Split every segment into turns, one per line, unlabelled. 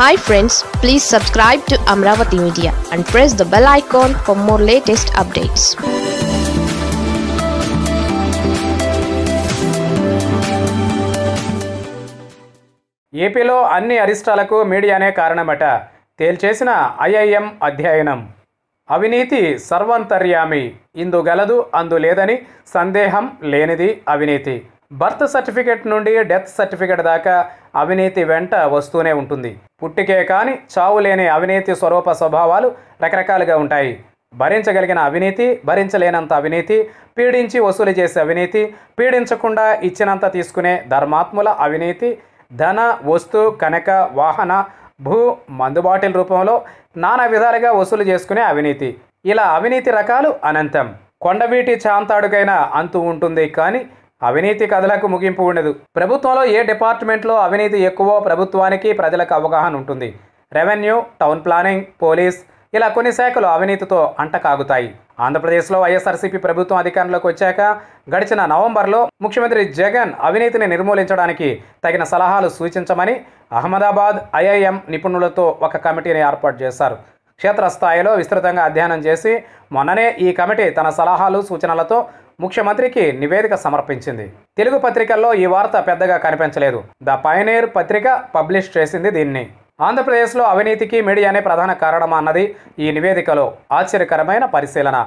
hi friends please subscribe to Amaravati media and press the bell icon for more latest updates ఏపీలో అన్ని అరిష్టాలకు మీడియానే కారణమట తేల్చేసిన IIM అధ్యయనం అవినీతి సర్వంతర్యామి ఇందు గలదు అందు లేదని సందేహం లేనిది అవినీతి బర్త్ సర్టిఫికెట్ నుండి డెత్ సర్టిఫికెట్ దాకా అవినీతి వెంట వస్తూనే ఉంటుంది పుట్టికే కాని చావు లేని అవినీతి స్వరూప స్వభావాలు రకరకాలుగా ఉంటాయి భరించగలిగిన అవినీతి భరించలేనంత అవినీతి పీడించి వసూలు చేసే అవినీతి పీడించకుండా ఇచ్చినంత తీసుకునే ధర్మాత్ముల అవినీతి ధన వస్తు కనక వాహన భూ మందుబాటిల రూపంలో నానా విధాలుగా వసూలు చేసుకునే అవినీతి ఇలా అవినీతి రకాలు అనంతం కొండవీటి చాంతాడుకైనా అంతు ఉంటుంది కానీ అవినీతి కథలకు ముగింపు ఉండదు ప్రభుత్వంలో ఏ డిపార్ట్మెంట్లో అవినీతి ఎక్కువో ప్రభుత్వానికి ప్రజలకు అవగాహన ఉంటుంది రెవెన్యూ టౌన్ ప్లానింగ్ పోలీస్ ఇలా కొన్ని శాఖలు అవినీతితో అంటకాగుతాయి ఆంధ్రప్రదేశ్లో వైఎస్ఆర్సీపీ ప్రభుత్వం అధికారంలోకి వచ్చాక గడిచిన నవంబర్లో ముఖ్యమంత్రి జగన్ అవినీతిని నిర్మూలించడానికి తగిన సలహాలు సూచించమని అహ్మదాబాద్ ఐఐఎం నిపుణులతో ఒక కమిటీని ఏర్పాటు చేశారు క్షేత్రస్థాయిలో విస్తృతంగా అధ్యయనం చేసి మొన్ననే ఈ కమిటీ తన సలహాలు సూచనలతో ముఖ్యమంత్రికి నివేదిక సమర్పించింది తెలుగు పత్రికల్లో ఈ వార్త పెద్దగా కనిపించలేదు ద పయనేర్ పత్రిక పబ్లిష్ చేసింది దీన్ని ఆంధ్రప్రదేశ్లో అవినీతికి మీడియానే ప్రధాన కారణమన్నది ఈ నివేదికలో ఆశ్చర్యకరమైన పరిశీలన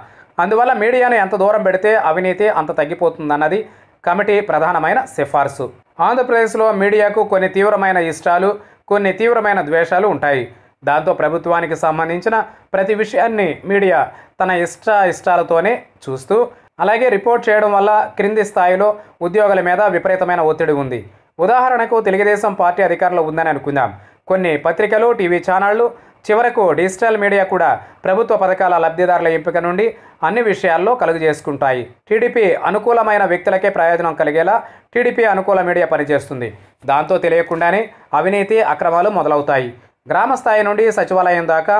అందువల్ల మీడియాను ఎంత దూరం పెడితే అవినీతి అంత తగ్గిపోతుందన్నది కమిటీ ప్రధానమైన సిఫార్సు ఆంధ్రప్రదేశ్లో మీడియాకు కొన్ని తీవ్రమైన ఇష్టాలు కొన్ని తీవ్రమైన ద్వేషాలు ఉంటాయి దాంతో ప్రభుత్వానికి సంబంధించిన ప్రతి విషయాన్ని మీడియా తన ఇష్ట ఇష్టాలతోనే చూస్తూ అలాగే రిపోర్ట్ చేయడం వల్ల క్రింది స్థాయిలో ఉద్యోగుల మీద విపరీతమైన ఒత్తిడి ఉంది ఉదాహరణకు తెలుగుదేశం పార్టీ అధికారంలో ఉందని అనుకుందాం కొన్ని పత్రికలు టీవీ ఛానళ్లు చివరకు డిజిటల్ మీడియా కూడా ప్రభుత్వ పథకాల లబ్ధిదారుల ఎంపిక నుండి అన్ని విషయాల్లో కలుగు చేసుకుంటాయి టీడీపీ అనుకూలమైన వ్యక్తులకే ప్రయోజనం కలిగేలా టీడీపీ అనుకూల మీడియా పనిచేస్తుంది దాంతో తెలియకుండానే అవినీతి అక్రమాలు మొదలవుతాయి గ్రామ స్థాయి నుండి సచివాలయం దాకా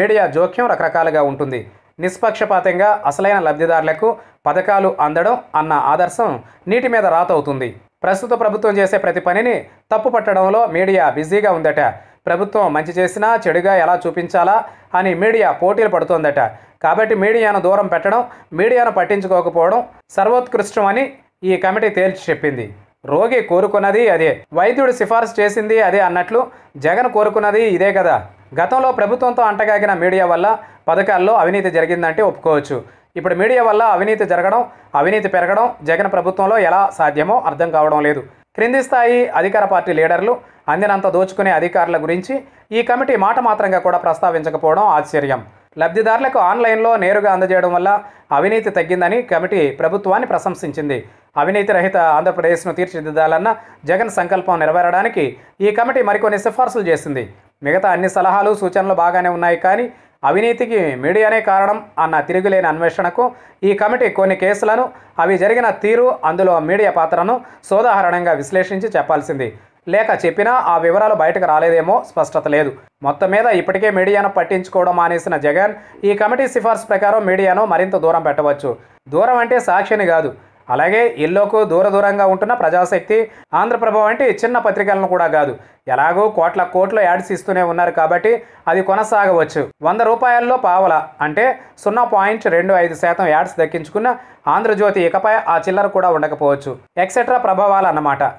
మీడియా జోక్యం రకరకాలుగా ఉంటుంది నిష్పక్షపాతంగా అసలైన లబ్ధిదారులకు పథకాలు అందడం అన్న ఆదర్శం నీటి మీద రాతవుతుంది ప్రస్తుత ప్రభుత్వం చేసే ప్రతి పనిని తప్పు పట్టడంలో మీడియా బిజీగా ఉందట ప్రభుత్వం మంచి చేసినా చెడుగా ఎలా చూపించాలా అని మీడియా పోటీలు పడుతోందట కాబట్టి మీడియాను దూరం పెట్టడం మీడియాను పట్టించుకోకపోవడం సర్వోత్కృష్టం అని ఈ కమిటీ తేల్చి చెప్పింది రోగి కోరుకున్నది అదే వైద్యుడు సిఫార్సు చేసింది అదే అన్నట్లు జగన్ కోరుకున్నది ఇదే కదా గతంలో ప్రభుత్వంతో అంటగాగిన మీడియా వల్ల పథకాల్లో అవినీతి జరిగిందంటే ఒప్పుకోవచ్చు ఇప్పుడు మీడియా వల్ల అవినీతి జరగడం అవినీతి పెరగడం జగన్ ప్రభుత్వంలో ఎలా సాధ్యమో అర్థం కావడం లేదు క్రింది స్థాయి అధికార పార్టీ లీడర్లు అందినంత దోచుకునే అధికారుల గురించి ఈ కమిటీ మాట మాత్రంగా కూడా ప్రస్తావించకపోవడం ఆశ్చర్యం లబ్ధిదారులకు ఆన్లైన్లో నేరుగా అందజేయడం వల్ల అవినీతి తగ్గిందని కమిటీ ప్రభుత్వాన్ని ప్రశంసించింది అవినీతి రహిత ఆంధ్రప్రదేశ్ను తీర్చిదిద్దాలన్న జగన్ సంకల్పం నెరవేరడానికి ఈ కమిటీ మరికొన్ని సిఫార్సులు చేసింది మిగతా అన్ని సలహాలు సూచనలు బాగానే ఉన్నాయి కానీ అవినీతికి మీడియానే కారణం అన్న తిరుగులేని అన్వేషణకు ఈ కమిటీ కొన్ని కేసులను అవి జరిగిన తీరు అందులో మీడియా పాత్రను సోదాహరణంగా విశ్లేషించి చెప్పాల్సింది లేక చెప్పినా ఆ వివరాలు బయటకు రాలేదేమో స్పష్టత లేదు మొత్తం మీద ఇప్పటికే మీడియాను పట్టించుకోవడం మానేసిన జగన్ ఈ కమిటీ సిఫార్సు ప్రకారం మీడియాను మరింత దూరం పెట్టవచ్చు దూరం అంటే సాక్షిని కాదు అలాగే ఎల్లోకు దూర దూరంగా ఉంటున్న ప్రజాశక్తి ఆంధ్రప్రభ వంటి చిన్న పత్రికలను కూడా కాదు ఎలాగో కోట్ల కోట్ల యాడ్స్ ఇస్తూనే ఉన్నారు కాబట్టి అది కొనసాగవచ్చు వంద రూపాయల్లో పావల అంటే సున్నా పాయింట్ రెండు ఐదు శాతం యాడ్స్ దక్కించుకున్న ఆంధ్రజ్యోతి ఇకపై ఆ చిల్లర కూడా ఉండకపోవచ్చు ఎక్సెట్రా ప్రభావాలన్నమాట